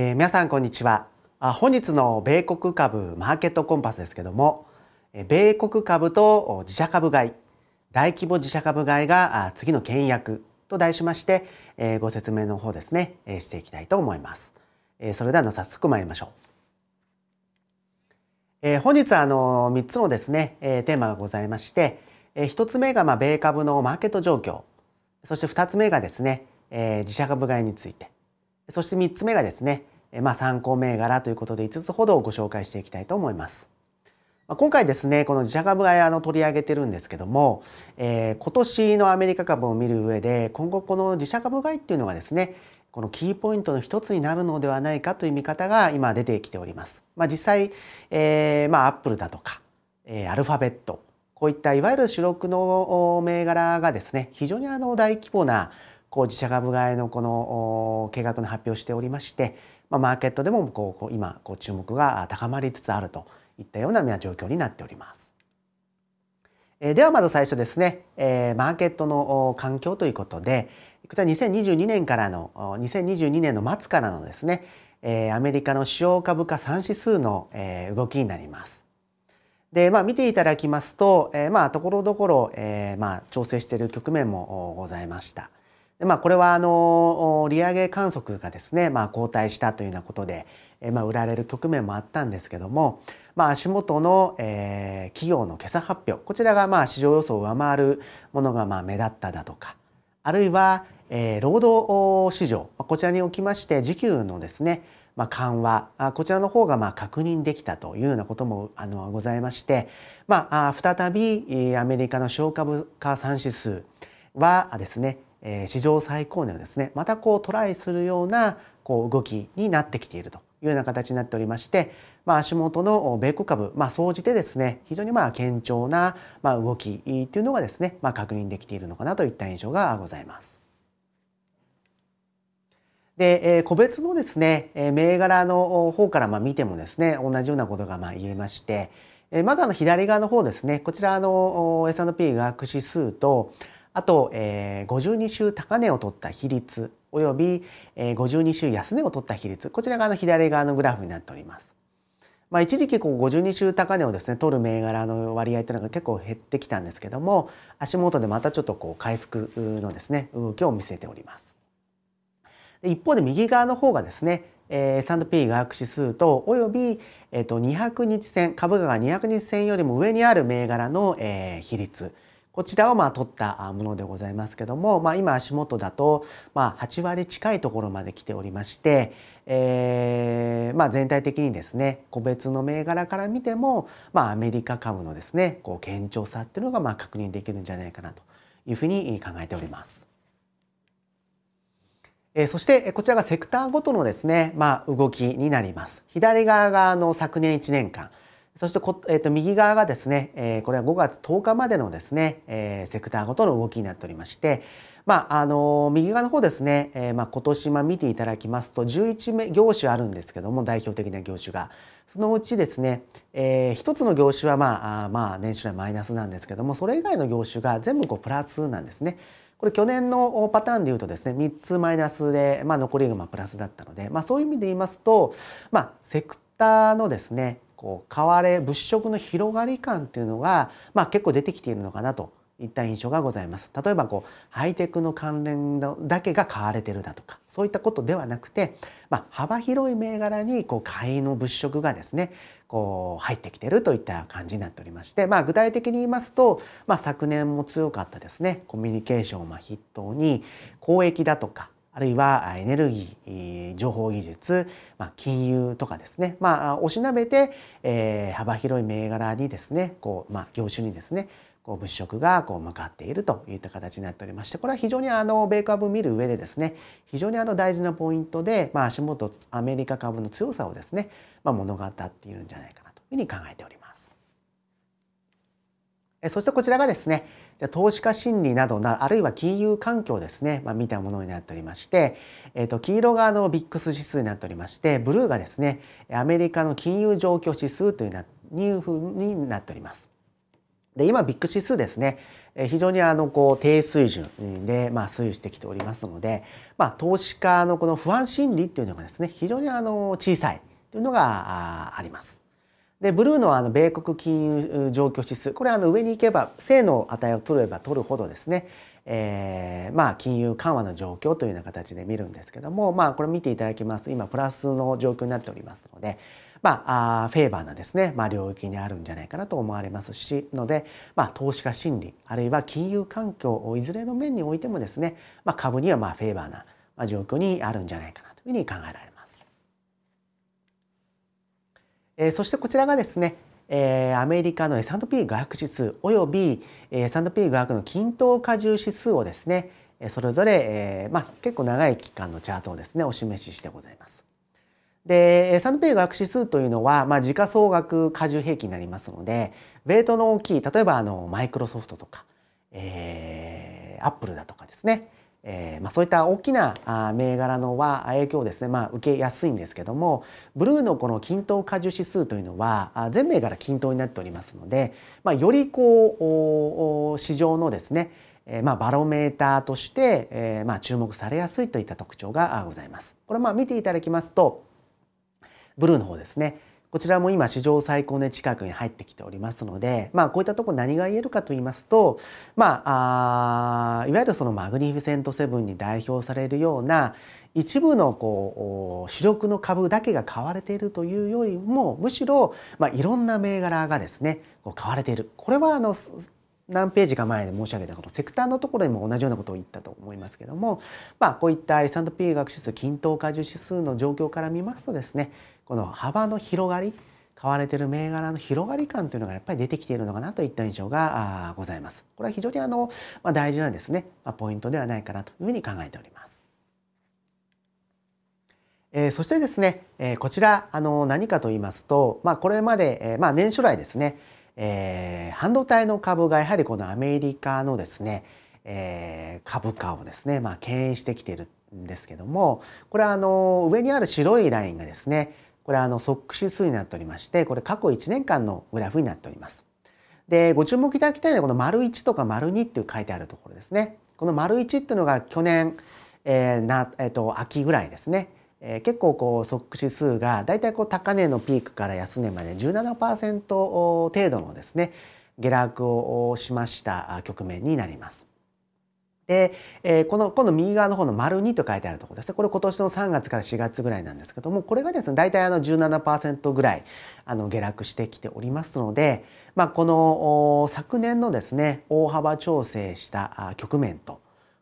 えー、皆さんこんにちは本日の米国株マーケットコンパスですけども米国株と自社株買い大規模自社株買いが次の倹約と題しまして、えー、ご説明の方ですね、えしていきたいと思います、えー、それではの早速参りましょう、えー、本日はあの3つのですね、えテーマがございまして、え1つ目がまあ米株のマーケット状況そして2つ目がですね、えー、自社株買いについてそして3つ目がですねまあ、参考銘柄ということで5つほどご紹介していきたいと思います。今回ですねこの自社株買いあの取り上げてるんですけども、えー、今年のアメリカ株を見る上で今後この自社株買いっていうのがですねこのキーポイントの一つになるのではないかという見方が今出てきております。まあ、実際、えー、まあアップルだとか、えー、アルファベットこういったいわゆる主力の銘柄がですね非常にあの大規模なこう自社株買いのこの計画の発表をしておりましてまあ、マーケットでもこう今こう注目が高まりつつあるといったような状況になっております。えー、ではまず最初ですね、えー、マーケットの環境ということでこちら2022年からの2022年の末からのですね、えー、アメリカの主要株価3指数の、えー、動きになります。でまあ、見ていただきますと、えまあところどころ、えまあ調整している局面もございました。でまあ、これはあの利上げ観測がですね、まあ、後退したというようなことで、えまあ、売られる局面もあったんですけども、まあ、足元の、えー、企業の今朝発表こちらがまあ市場予想を上回るものがまあ目立っただとかあるいは、えー、労働市場こちらにおきまして時給のですねまあ、緩和こちらの方がまあ確認できたというようなこともあのございまして、まあ、再びアメリカの小株価算指数はですねえー、史上最高値をですねまたこうトライするようなこう動きになってきているというような形になっておりまして、まあ、足元の米国株、まあ、総じてですね非常にまあ堅調なまあ動きというのがですね、まあ、確認できているのかなといった印象がございます。で、え個別のですね、え銘柄の方からま見てもですね同じようなことがま言えまして、えまずあの左側の方ですねこちらの S&P 学指数とあと、えー、52週高値を取った比率および、えー、52週安値を取った比率こちらがの左側のグラフになっております。まあ、一時期こう52週高値をですね取る銘柄の割合というのが結構減ってきたんですけども足元でまたちょっとこう回復のですね動きを見せております。一方で右側の方がですね、えー、S&P 外指数とおよび、えー、と200日線株価が200日線よりも上にある銘柄の、えー、比率こちらをまあ取ったものでございますけども、まあ、今足元だとまあ8割近いところまで来ておりまして、えー、まあ全体的にですね個別の銘柄から見ても、まあ、アメリカ株のですねこう堅調さっていうのがまあ確認できるんじゃないかなというふうに考えております。えそしてこちらがセクターごとのですね、まあ、動きになります。左側がの昨年1年間そしてこ、えー、と右側がですね、えー、これは5月10日までのですね、えー、セクターごとの動きになっておりまして、まああの右側の方ですね、えーまあ、今年、まあ、見ていただきますと11業種あるんですけども代表的な業種がそのうちですね、えー、1つの業種は、まあ、あまあ年収はマイナスなんですけどもそれ以外の業種が全部こうプラスなんですね。これ去年のパターンでいうとですね3つマイナスで、まあ、残りがまあプラスだったので、まあ、そういう意味で言いますと、まあ、セクターのですねこう変われ物色の広がり感っていうのが、まあ、結構出てきているのかなといった印象がございます。例えばこうハイテクの関連のだけが買われてるだとかそういったことではなくて、まあ、幅広い銘柄にこう買いの物色がですねこう入ってきてるといった感じになっておりまして、まあ、具体的に言いますと、まあ、昨年も強かったですねコミュニケーションを筆頭に公益だとかあるいはエネルギー、情報技術、まあ、金融とかですね、まあ、おしなべて、えー、幅広い銘柄にですね、こう、まあ、業種にですね、こう物色がこう向かっているといった形になっておりましてこれは非常にあの米株見る上でですね非常にあの大事なポイントで、まあ、足元アメリカ株の強さをですね、まあ、物語っているんじゃないかなというふうに考えております。そしてこちらがですね、じゃ投資家心理などな、あるいは金融環境ですね、まあ、見たものになっておりまして、えっ、ー、と、黄色がのビックス指数になっておりまして、ブルーがですね、アメリカの金融状況指数というな、ニューフになっております。で、今、ビッグ指数ですね、非常にあの、こう、低水準で、まあ、推移してきておりますので、まあ、投資家のこの不安心理っていうのがですね、非常にあの、小さいというのがあります。でブルーのあの米国金融状況指数これあの上に行けば正の値を取れば取るほどですね、えー、まあ金融緩和の状況というような形で見るんですけどもまあこれ見ていただきます今プラスの状況になっておりますので。まあ、あフェーバーなですね、まあ、領域にあるんじゃないかなと思われますしので、まあ、投資家心理あるいは金融環境をいずれの面においてもですね、まあ、株にはまあフェーバーな状況にあるんじゃないかなというふうに考えられます。えそしてこちらがですね、えアメリカの S&P 画学指数および S&P 画学の均等加重指数をですねそれぞれ、えまあ、結構長い期間のチャートをですねお示ししてございます。で S&P 学指数というのは、まあ、時価総額加重平均になりますのでベイトの大きい例えばあのマイクロソフトとか、えー、アップルだとかですねえー、まあ、そういった大きな銘柄のは影響ですね、まあ、受けやすいんですけどもブルーのこの均等加重指数というのはあ全銘柄均等になっておりますので、まあ、よりこう市場のですね、えー、まバロメーターとして、えー、ま注目されやすいといった特徴がございます。これま見ていただきますとブルーの方ですねこちらも今史上最高値近くに入ってきておりますので、まあ、こういったところ何が言えるかと言いますと、まあ、あいわゆるそのマグニフィセントセブンに代表されるような一部のこう主力の株だけが買われているというよりもむしろ、まあ、いろんな銘柄がですねこう買われている。これはあの何ページか前で申し上げたこのセクターのところにも同じようなことを言ったと思いますけども、まあ、こういった S&P 学指数均等化重指数の状況から見ますとですねこの幅の広がり買われてる銘柄の広がり感というのがやっぱり出てきているのかなといった印象がございます。これは非常にあの、まあ、大事なですね、まあ、ポイントではないかなというふうに考えております。えー、そしてですね、えー、こちらあの何かと言いますと、まあ、これまで、えー、まあ、年初来ですね、えー、半導体の株がやはりこのアメリカのですね、えー、株価をですね、まあ、牽引してきているんですけどもこれはあの上にある白いラインがですねこれはあのソック指数になっておりまして、これ過去1年間のグラフになっております。で、ご注目いただきたいのはこの丸1とか丸2っていう書いてあるところですね。この丸1っていうのが去年、えー、なえっ、ー、と秋ぐらいですね。えー、結構こうソック指数がだいたいこう高値のピークから安値まで17%程度のですね下落をしました局面になります。で、えー、この今度右側の方の丸2と書いてあるところですねこれ今年の3月から4月ぐらいなんですけどもこれがですね大体あの17%ぐらいあの下落してきておりますので、まあ、この昨年のですね大幅調整した局面と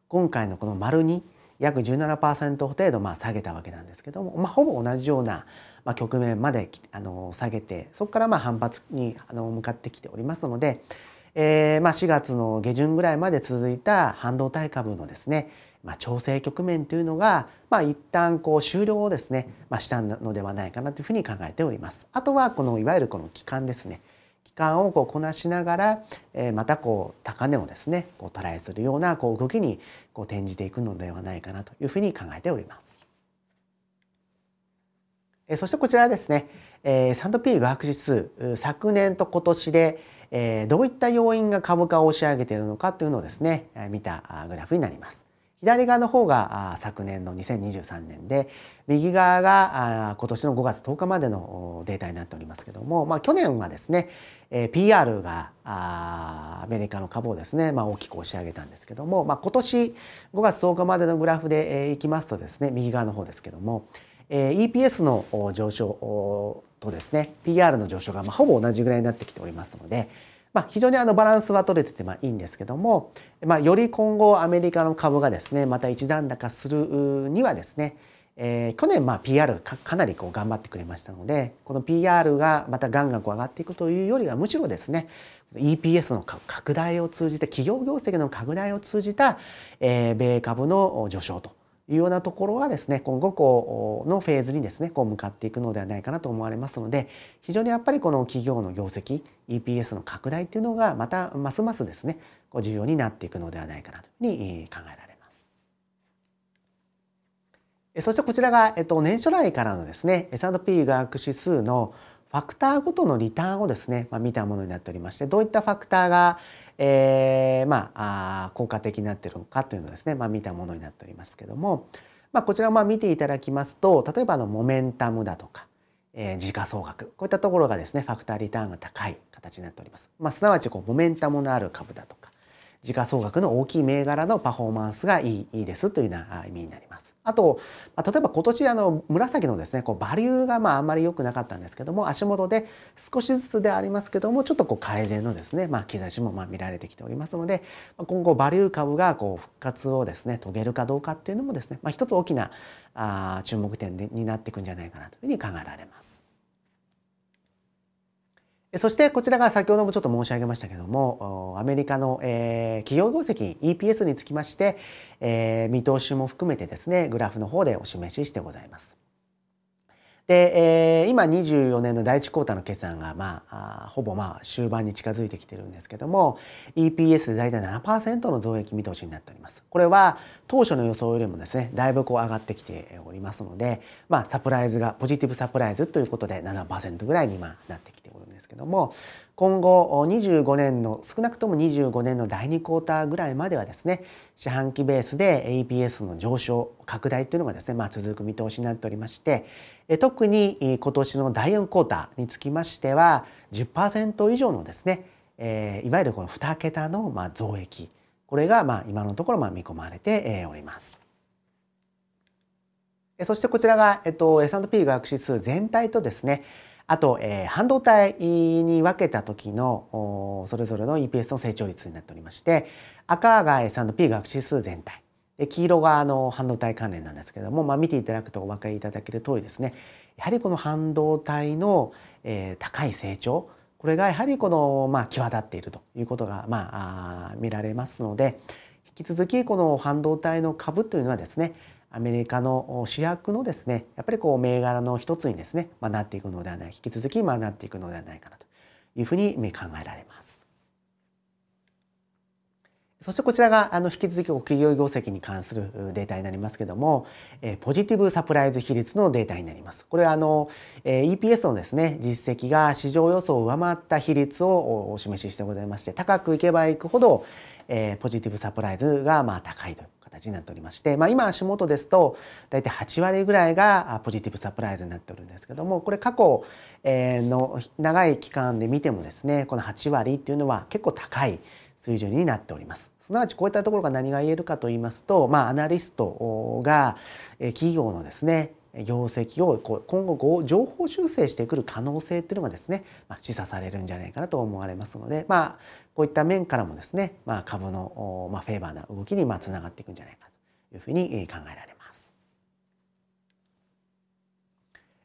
今回のこの丸2約17%程度まあ下げたわけなんですけども、まあ、ほぼ同じような局面まであの下げてそこからまあ反発にあの向かってきておりますので。えー、まあ、4月の下旬ぐらいまで続いた半導体株のですね、まあ、調整局面というのが、まあ、一旦こう終了をですね、まあ、したのではないかなというふうに考えております。あとはこのいわゆるこの期間ですね期間をこうこなしながら、えー、またこう高値をですねこうトライするようなこう動きにこう転じていくのではないかなというふうに考えております。えー、そしてこちらですね、えー、S&P500 指数昨年と今年でえどういった要因が株価を押し上げているのかというのをですねえ見たグラフになります。左側の方が昨年の2023年で右側が今年の5月10日までのデータになっておりますけども、まあ、去年はですね PR がアメリカの株をですね、まあ、大きく押し上げたんですけども、まあ、今年5月10日までのグラフでいきますとですね右側の方ですけども EPS の上昇とですね PR の上昇がまほぼ同じぐらいになってきておりますので、まあ、非常にあのバランスは取れててまいいんですけども、まあ、より今後アメリカの株がですねまた一段高するにはですねえー、去年まあ PR かかなりこう頑張ってくれましたのでこの PR がまたガンガンこう上がっていくというよりはむしろですね EPS の拡大を通じて企業業績の拡大を通じた、え米株の上昇というようなところはですね今後こうのフェーズにですねこう向かっていくのではないかなと思われますので非常にやっぱりこの企業の業績 EPS の拡大っていうのがまたますますですねこう重要になっていくのではないかなというふうに考えられます。そしてこちらが、えっと、年初来からのですね S&P 学指数のファクターごとのリターンをですね、まあ、見たものになっておりましてどういったファクターが、えー、まあ、あ効果的になっているのかというのをですね、まあ、見たものになっておりますけども、まあ、こちらまあ見ていただきますと例えばのモメンタムだとか、えー、時価総額こういったところがですねファクターリターンが高い形になっております。まあ、すなわちこうモメンタムのある株だとか時価総額の大きい銘柄のパフォーマンスがいいいいですというような意味になります。あと、ま例えば今年あの紫のですねこうバリューがまああんまり良くなかったんですけども足元で少しずつでありますけどもちょっとこう改善のですね、まあ、兆しもま見られてきておりますので今後バリュー株がこう復活をですね遂げるかどうかっていうのもですね、まあ、一つ大きなあ注目点になっていくんじゃないかなというふうに考えられます。そしてこちらが先ほどもちょっと申し上げましたけどもアメリカの、えー、企業業績 EPS につきまして、えー、見通しも含めてですねグラフの方でお示ししてございます。で、えー、今24年の第1クォーターの決算が、まあ、ほぼまあ終盤に近づいてきてるんですけども EPS で大体7%の増益見通しになっておりますこれは当初の予想よりもですねだいぶこう上がってきておりますので、まあ、サプライズがポジティブサプライズということで7%ぐらいに今なってきてですけども今後25年の少なくとも25年の第2クォーターぐらいまではですね四半期ベースで EPS の上昇拡大というのがですね、まあ、続く見通しになっておりまして特に今年の第4クォーターにつきましては10%以上のですね、えー、いわゆるこの2桁のまあ増益これがまあ今のところまあ見込まれております。そしてこちらが、えっと、S&P 学指数全体とですねあと、えー、半導体に分けた時のそれぞれの EPS の成長率になっておりまして赤が S&P 学習数全体で黄色があの半導体関連なんですけれども、まあ、見ていただくとお分かりいただける通りですねやはりこの半導体の、えー、高い成長これがやはりこの、まあ、際立っているということが、まあ、あ見られますので引き続きこの半導体の株というのはですねアメリカの主役のですねやっぱりこう銘柄の一つにですね、まあ、なっていくのではない引き続きまあなっていくのではないかなというふうに考えられます。そしてこちらがあの引き続き企業業績に関するデータになりますけども、えポジティブサプライズ比率のデータになります。これはあの、え EPS のですね実績が市場予想を上回った比率をお示ししてございまして、高くいけばいくほど、えポジティブサプライズがまあ高いと形になっておりまして、まあ、今足元ですと大体8割ぐらいがポジティブサプライズになっておるんですけどもこれ過去の長い期間で見てもですねこの8割っていうのは結構高い水準になっております。すなわちこういったところが何が言えるかと言いますと、まあ、アナリストが企業のですね業績を今後情報修正してくる可能性っていうのがですね、まあ、示唆されるんじゃないかなと思われますので、まあ、こういった面からもですね、まあ、株の、まあ、フェーバーな動きにまあつながっていくんじゃないかというふうに考えられま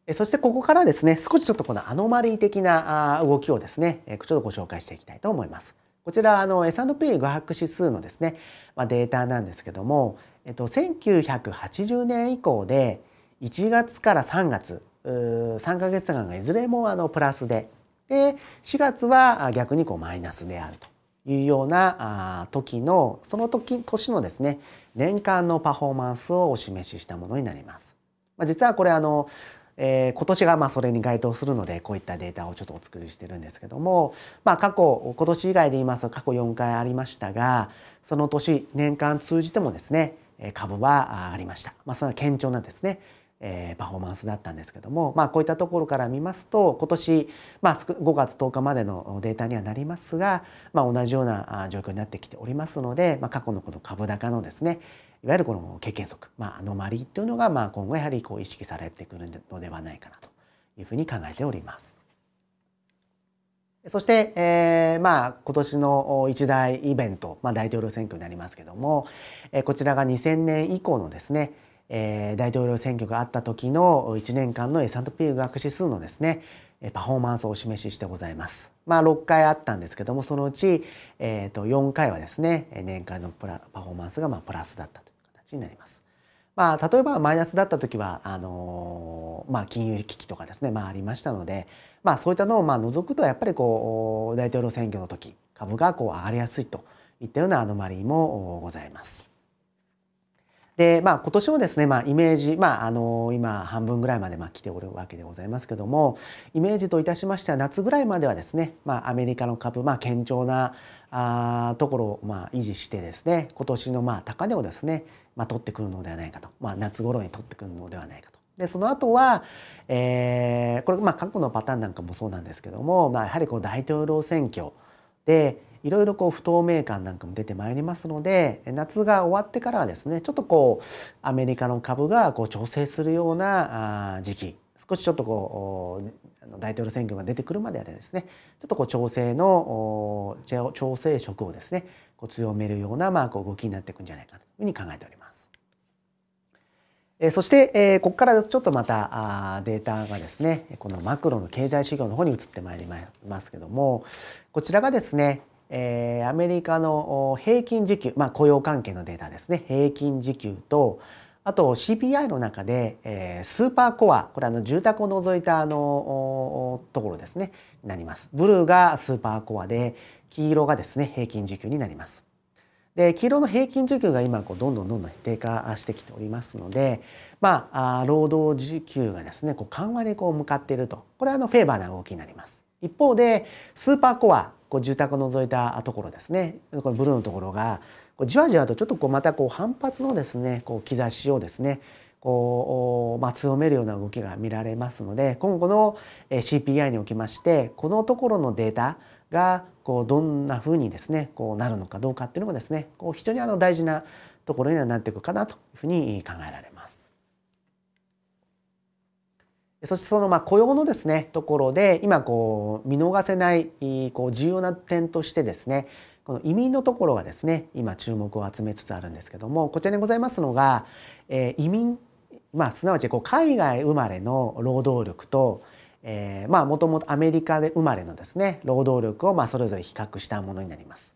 す。そしてここからですね少しちょっとこのアノマリー的な動きをですねちょっとご紹介していきたいと思います。こちらあの S&P 5百指数のですね、まあ、データなんですけども、えっと、1980年以降で1月から3月3か月間がいずれもあのプラスでで4月は逆にこうマイナスであるというような時のその時年のですね年間のパフォーマンスをお示ししたものになります。まあ、実はこれあのえー、今年がまあそれに該当するのでこういったデータをちょっとお作りしてるんですけども、まあ、過去今年以外で言いますと過去4回ありましたがその年年間通じてもですね株はありました、まあ、それは堅調なですねえー、パフォーマンスだったんですけども、まあ、こういったところから見ますと今年、まあ、5月10日までのデータにはなりますが、まあ、同じような状況になってきておりますので、まあ、過去のこの株高のですねいわゆるこの経験則、まあ、アノマリーというのがまあ今後やはりこう意識されてくるのではないかなというふうに考えております。そして、えー、まあ今年の一大イベント、まあ、大統領選挙になりますけども、えー、こちらが2000年以降のですねえー、大統領選挙があった時の1年間の S&P 学指数のですねパフォーマンスをお示ししてございます。まあ、6回あったんですけどもそのうち、えー、と4回はですね年間のプラパフォーマンスがまあプラスだったという形になります。まあ、例えばマイナスだった時はあのまあ、金融危機とかですね、まあ、ありましたので、まあ、そういったのをまあ除くとやっぱりこう大統領選挙の時株がこう上がりやすいといったようなアノマリーもございます。で、まあ、今年もですね、まあ、イメージ、まあ、あの今半分ぐらいまでまあ来ておるわけでございますけどもイメージといたしましては夏ぐらいまではですね、まあ、アメリカの株、まあ、堅調なあところをまあ維持してですね今年のまあ高値をですね、まあ、取ってくるのではないかと、まあ、夏頃に取ってくるのではないかと。でその後は、えー、これまあ過去のパターンなんかもそうなんですけども、まあ、やはりこう大統領選挙でいろいろこう不透明感なんかも出てまいりますので夏が終わってからはですねちょっとこうアメリカの株がこう調整するような時期少しちょっとこう大統領選挙が出てくるまではですねちょっとこう調整の調整色をですねこう強めるようなまあこう動きになっていくんじゃないかというふうに考えております。えそして、えここからちょっとまたあデータがですねこのマクロの経済指標の方に移ってまいりますけどもこちらがですね、えー、アメリカの平均時給、まあ、雇用関係のデータですね平均時給とあと CPI の中で、えー、スーパーコアこれあの住宅を除いたあのところですねなりますブルーがスーパーコアで黄色がですね平均時給になりますで黄色の平均時給が今こうどんどんどんどん低下してきておりますので、まあ、労働時給がですねこう緩和にこう向かっているとこれはあのフェーバーな動きになります一方でスーパーコアこう住宅を除いたところですねこのブルーのところがじわじわとちょっとこうまたこう反発のですねこう兆しをですねこう、まあ、強めるような動きが見られますので今後の CPI におきましてこのところのデータがこうどんなふうにですねこうなるのかどうかっていうのもですねこう非常にあの大事なところにはなっていくかなというふうに考えられます。そしてそのまあ雇用のですねところで今こう見逃せないこう重要な点としてですねこの移民のところがですね今注目を集めつつあるんですけどもこちらにございますのが、えー、移民まあすなわちこう海外生まれの労働力とえまもともとアメリカで生まれのですね労働力をまあそれぞれ比較したものになります。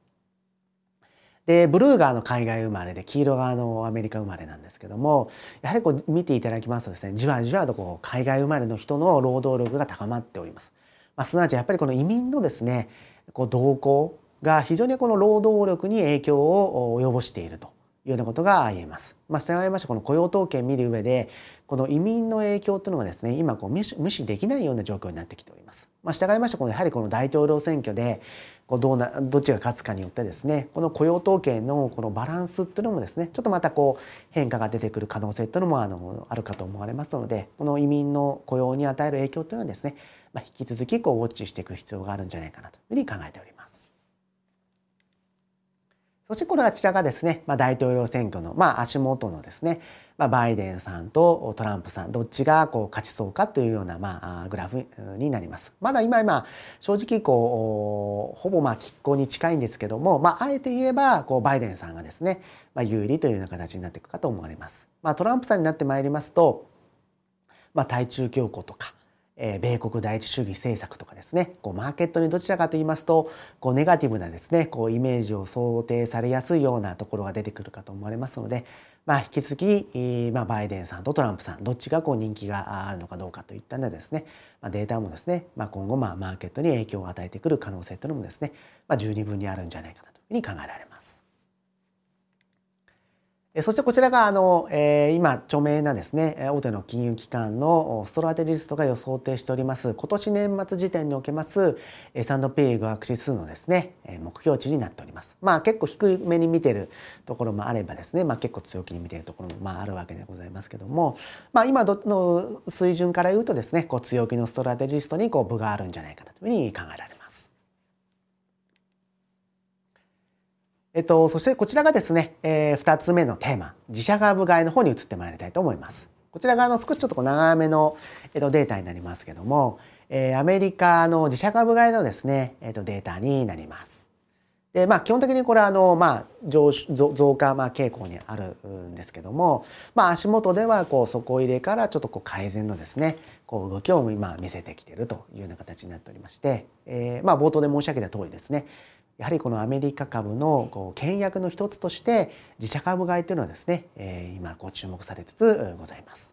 でブルーがの海外生まれで黄色がのアメリカ生まれなんですけどもやはりこう見ていただきますとですねじわじわとこう海外生まれの人の労働力が高まっております。まあ、すなわちやっぱりこの移民のですねこう動向が非常にこの労働力に影響を及ぼしているというようなことが言えます。まあ、従いましてこの雇用統計見る上でこの移民の影響というのがですね今こう無視できないような状況になってきております。まあ、従いましてこのやはりこの大統領選挙でこうどうなどっちが勝つかによってですねこの雇用統計のこのバランスというのもですねちょっとまたこう変化が出てくる可能性というのもあのあるかと思われますのでこの移民の雇用に与える影響というのはですね、まあ、引き続きこうウォッチしていく必要があるんじゃないかなというふうに考えております。そしてこれあちらがですね、まあ、大統領選挙の、まあ、足元のですね、まあ、バイデンさんとトランプさんどっちがこう勝ちそうかというような、まあ、グラフになります。まだ今今正直こうほぼまあ拮抗に近いんですけども、まあ、あえて言えばこうバイデンさんがですね、まあ、有利というような形になっていくかと思われます。まあ、トランプさんになってまいりますと、まあ、対中強硬とか米国第一主義政策とかですねこうマーケットにどちらかと言いますとこうネガティブなですねこうイメージを想定されやすいようなところが出てくるかと思われますので、まあ、引き続き、まあ、バイデンさんとトランプさんどっちがこう人気があるのかどうかといったようなデータもですね、まあ、今後まあマーケットに影響を与えてくる可能性というのもですね、まあ、十二分にあるんじゃないかなというふうに考えられます。そしてこちらがあの、えー、今著名なですね大手の金融機関のストラテジストが予想定しております今年年末時点におけます S&P 語学指数のですね目標値になっております。まあ結構低めに見てるところもあればですね、まあ、結構強気に見てるところもまああるわけでございますけども、まあ、今どの水準から言うとですねこう強気のストラテジストにこう部があるんじゃないかなというふうに考えられます。えっと、そしてこちらがですね、えー、2つ目のテーマ、自社株買いの方に移ってまいりたいと思います。こちら側の少しちょっと長めの、えっと、データになりますけども、えー、アメリカの自社株買いのですね、えっと、データになります。でまあ、基本的にこれはあの、まあ、上増加、まあ、傾向にあるんですけども、まあ、足元ではこう底入れからちょっとこう改善のですねこう動きを今見せてきてるというような形になっておりまして、えーまあ、冒頭で申し上げた通りですねやはりこのアメリカ株のこう倹約の一つとして自社株買いというのはですね、えー、今こう注目されつつございます。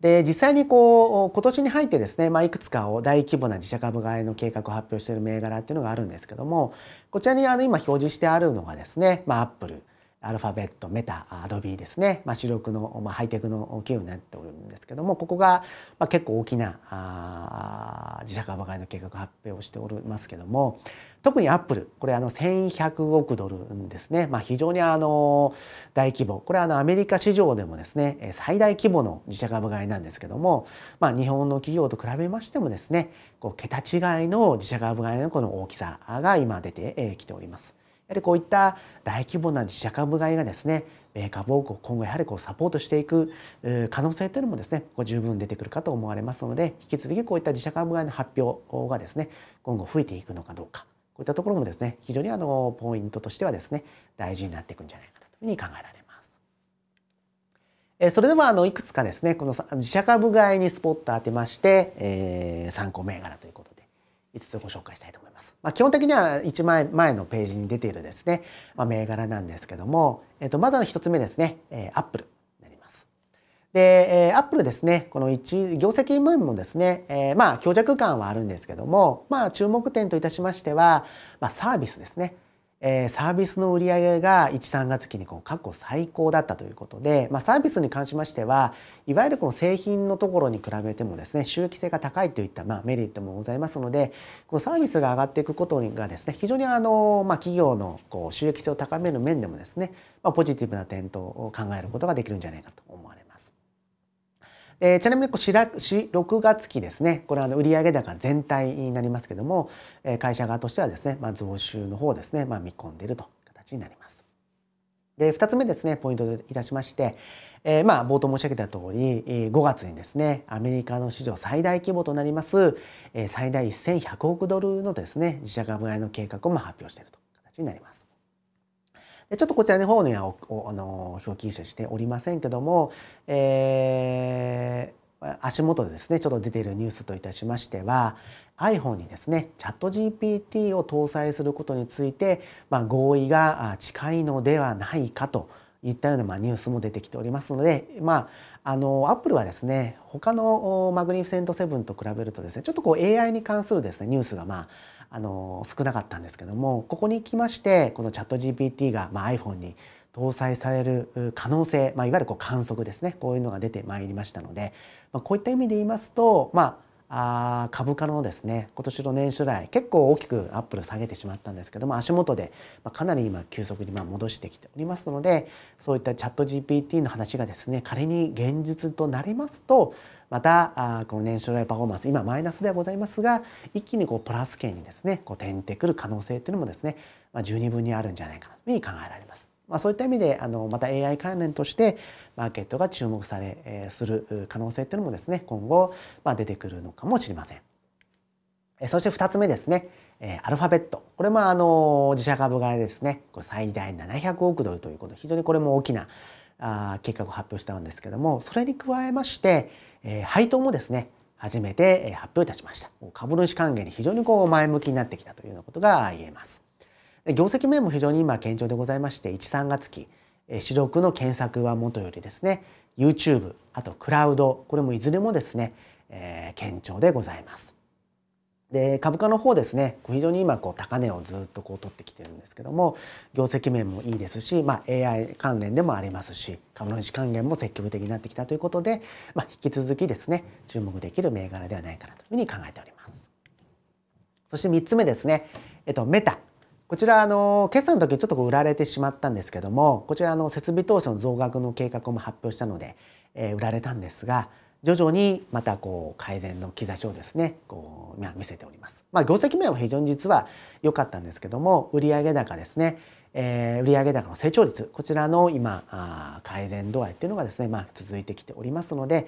で実際にこう今年に入ってですね、まあ、いくつかを大規模な自社株買いの計画を発表している銘柄っていうのがあるんですけどもこちらにあの今表示してあるのがですね、まあ、アップルアルファベット、メタ、アドビーですね、まあ、主力の、まあ、ハイテクの企業になっておるんですけども、ここが、まあ、結構大きなあ自社株買いの計画発表をしておりますけども、特にアップル、これあの1100億ドルですね、まあ、非常にあの大規模、これはあのアメリカ市場でもですね、最大規模の自社株買いなんですけども、まあ、日本の企業と比べましてもですね、こう桁違いの自社株買いのこの大きさが今出てきております。やはりこういった大規模な自社株買いがですね米株を今後やはりこうサポートしていく可能性というのもですね十分出てくるかと思われますので引き続きこういった自社株買いの発表がですね今後増えていくのかどうかこういったところもですね非常にあのポイントとしてはですね大事になっていくんじゃないかなというふうに考えられます。えそれではあのいくつかですねこの自社株買いにスポット当てまして、えー、参考銘柄ということで5つご紹介したいと思います。まあ、基本的には一枚前のページに出ているですね、まあ、銘柄なんですけども、えっと、まずは1つ目ですね、えー、アップルになります。で、えー、アップルですね、この一業績面もですね、えー、まあ強弱感はあるんですけども、まあ注目点といたしましては、まあ、サービスですね。えー、サービスの売り上げが13月期にこう過去最高だったということで、まあ、サービスに関しましてはいわゆるこの製品のところに比べてもですね周期性が高いといった、まあ、メリットもございますのでこのサービスが上がっていくことがですね非常にあの、まあ、企業のこう収益性を高める面でもですね、まあ、ポジティブな点と考えることができるんじゃないかと思われます。えー、ちなみにこう6月期ですねこれはあの売上高全体になりますけども、えー、会社側としてはですね、まあ、増収の方をですね、まあ、見込んでいるという形になります。で2つ目ですねポイントといたしまして、えー、まあ冒頭申し上げた通り5月にですねアメリカの史上最大規模となります、えー、最大1100億ドルのですね自社株買いの計画をまあ発表しているという形になります。ちょっとこちらの方にはあの表記書しておりませんけども、えー、足元でですねちょっと出ているニュースといたしましては iPhone にですねチャット GPT を搭載することについて、まあ、合意が近いのではないかといったようなまあニュースも出てきておりますので、まあ、あのアップルはですね他のマグニフィセントセブンと比べるとですねちょっとこう AI に関するですねニュースがまああの少なかったんですけどもここに来ましてこのチャット GPT が、まあ、iPhone に搭載される可能性、まあ、いわゆるこう観測ですねこういうのが出てまいりましたので、まあ、こういった意味で言いますと、まあ、あ株価のですね今年の年初来結構大きくアップル下げてしまったんですけども足元でかなり今急速にま戻してきておりますのでそういったチャット GPT の話がですね仮に現実となりますとまたこの年収来パフォーマンス今マイナスではございますが一気にこうプラス圏にですねこう転んでくる可能性というのもですね、まあ、十二分にあるんじゃないかなというふうに考えられます。まあ、そういった意味であのまた AI 関連としてマーケットが注目され、えー、する可能性というのもですね今後、まあ、出てくるのかもしれません。えそして2つ目ですね、えアルファベットこれもあの自社株買いですねこれ最大700億ドルということ非常にこれも大きなあ結果を発表したんですけどもそれに加えまして、え配当もですね初めて発表いたしました株主還元に非常にこう前向きになってきたというようなことが言えます業績面も非常に今堅調でございまして13月期視力の検索はもとよりですね YouTube あとクラウドこれもいずれもですね、え堅調でございますで株価の方ですね非常に今こう高値をずっとこう取ってきてるんですけども業績面もいいですし、まあ、AI 関連でもありますし株主還元も積極的になってきたということで、まあ、引き続きですね注目できる銘柄ではないかなというふうに考えております。そして3つ目ですね、えっと、メタこちらあの決算の時ちょっと売られてしまったんですけどもこちらの設備投資の増額の計画も発表したので、えー、売られたんですが徐々にまたこう改善の兆しをですねこう見せております。まあ、業績面は非常に実は良かったんですけども売上高ですね、えー、売上高の成長率こちらの今あ改善度合いっていうのがですね、まあ、続いてきておりますので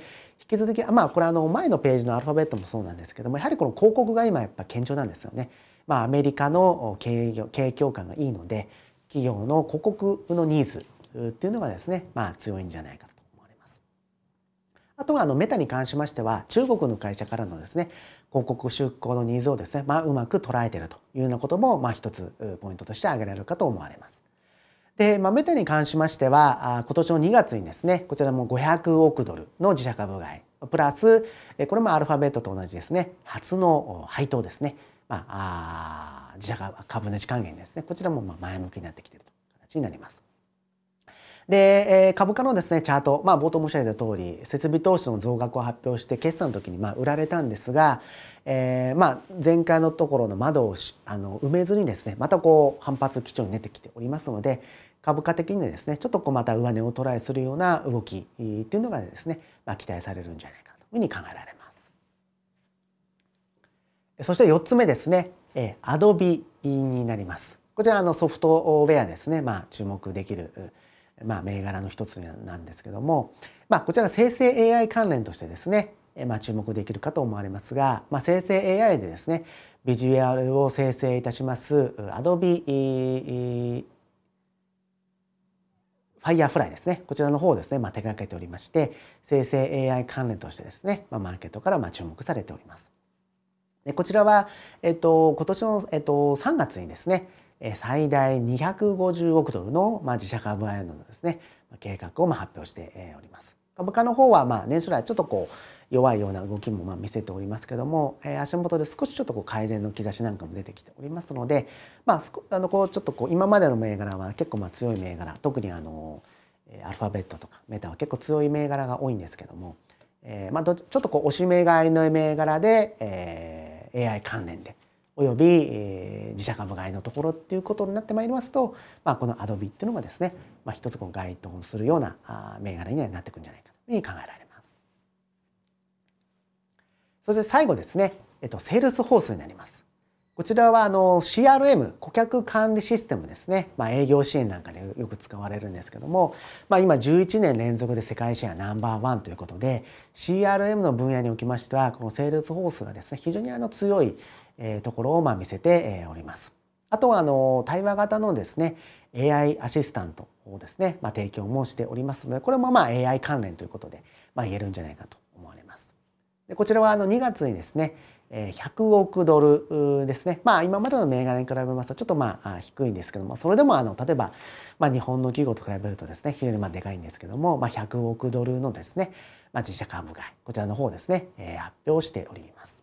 引き続きまあこれあの前のページのアルファベットもそうなんですけどもやはりこの広告が今やっぱ堅調なんですよね。まあ、アメリカの経営経営強化がいいので企業の広告のニーズっていうのがですね、まあ、強いんじゃないかあとはあのメタに関しましては中国の会社からのですね広告出稿のニーズをですね、まあ、うまく捉えているというようなことも、まあ、一つポイントとして挙げられるかと思われます。で、まあ、メタに関しましては今年の2月にですねこちらも500億ドルの自社株買いプラスこれもアルファベットと同じですね初の配当ですね、まあ、あ自社株主還元ですねこちらもまあ前向きになってきているという形になります。で、えー、株価のですね、チャート、まあ、冒頭申し上げた通り、設備投資の増額を発表して、決算の時にまあ売られたんですが、えー、まあ前回のところの窓をあの埋めずにですね、またこう反発基調に出てきておりますので、株価的にですね、ちょっとこうまた上値をトライするような動きっていうのがですね、まあ、期待されるんじゃないかというふうに考えられます。そして4つ目ですね、えー、Adobe になります。こちらのソフトウェアですね、まあ、注目できるまあ、銘柄の一つなんですけども、まあ、こちら生成 AI 関連としてですね、まあ、注目できるかと思われますが、まあ、生成 AI でですねビジュアルを生成いたします Adobe Firefly ですねこちらの方をですね、まあ、手掛けておりまして生成 AI 関連としてですね、まあ、マーケットからまあ注目されております。でこちらは、えっと、今年の、えっと、3月にですね最大250億ドルの自社株買いのですね計画を発表しております。株価の方はまあ年初来ちょっとこう弱いような動きもまあ見せておりますけども、え足元で少しちょっとこう改善の兆しなんかも出てきておりますので、まあ、あのこうちょっとこう今までの銘柄は結構まあ強い銘柄特にあのアルファベットとかメタは結構強い銘柄が多いんですけども、えまあ、どちょっとこう押し目買いの銘柄で、えー、AI 関連でおよび、え自社株買いのところっていうことになってまいりますと、まあ、このアドビっていうのがですね、まあ、一つこう該当するようなあ銘柄にはなってくるんじゃないかというふうに考えられます。そして最後ですね、えっと、セールスフォースになります。こちらはあの CRM 顧客管理システムですね、まあ、営業支援なんかでよく使われるんですけども、まあ、今11年連続で世界シェアナンバーワンということで CRM の分野におきましてはこのセールスフォースがですね非常にあの強いえところをまあ見せております。あとはあの対話型のですね AI アシスタントをですね、まあ、提供もしておりますのでこれもまあ AI 関連ということで、まあ、言えるんじゃないかと思われます。でこちらはあの2月にですね100億ドルですね。まあ今までの銘柄に比べますとちょっとまあ低いんですけども、それでもあの例えばまあ日本の企業と比べるとですね、非常にまあでかいんですけども、まあ100億ドルのですね、まあ自社株買い、こちらの方ですね、発表しております。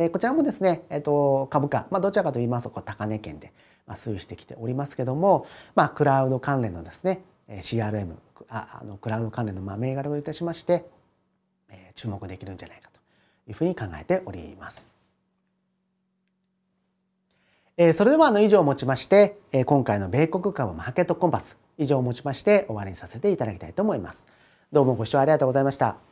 えこちらもですね、えっと株価、まあ、どちらかと言いますとこう高値圏で、まあ、推移してきておりますけども、まあ、クラウド関連のですね CRM ああのクラウド関連のまあ銘柄といたしまして、え注目できるんじゃないかというふうに考えております。えそれではあの以上をもちまして、え今回の米国株マーケットコンパス以上をもちまして終わりにさせていただきたいと思います。どうもご視聴ありがとうございました。